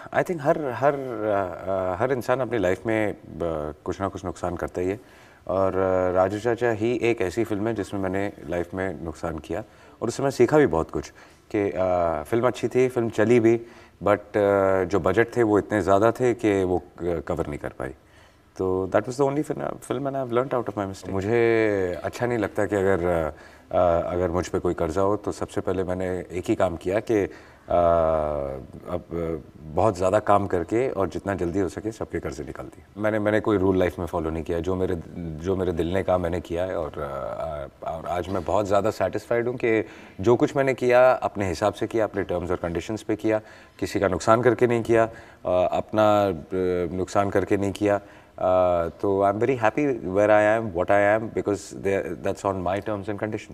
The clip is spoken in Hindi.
आई थिंक हर हर हर इंसान अपनी लाइफ में कुछ ना कुछ नुकसान करता ही है और राजू चाचा ही एक ऐसी फिल्म है जिसमें मैंने लाइफ में नुकसान किया और उससे मैं सीखा भी बहुत कुछ कि फिल्म अच्छी थी फिल्म चली भी बट जो बजट थे वो इतने ज़्यादा थे कि वो कवर नहीं कर पाई तो that was the only film and I learn out of my mistake मुझे अच्छा नहीं लगता कि अगर आ, अगर मुझ पर कोई कर्जा हो तो सबसे पहले मैंने एक ही काम किया कि अब बहुत ज़्यादा काम करके और जितना जल्दी हो सके सबके घर से निकलती मैंने मैंने कोई रूल लाइफ में फॉलो नहीं किया जो मेरे जो मेरे दिल ने कहा मैंने किया है और और आज मैं बहुत ज़्यादा सेटिस्फाइड हूँ कि जो कुछ मैंने किया अपने हिसाब से किया अपने टर्म्स और कंडीशंस पे किया किसी का नुकसान करके नहीं किया अपना नुकसान करके नहीं किया तो I am very happy where I am what I am because that's on my terms and condition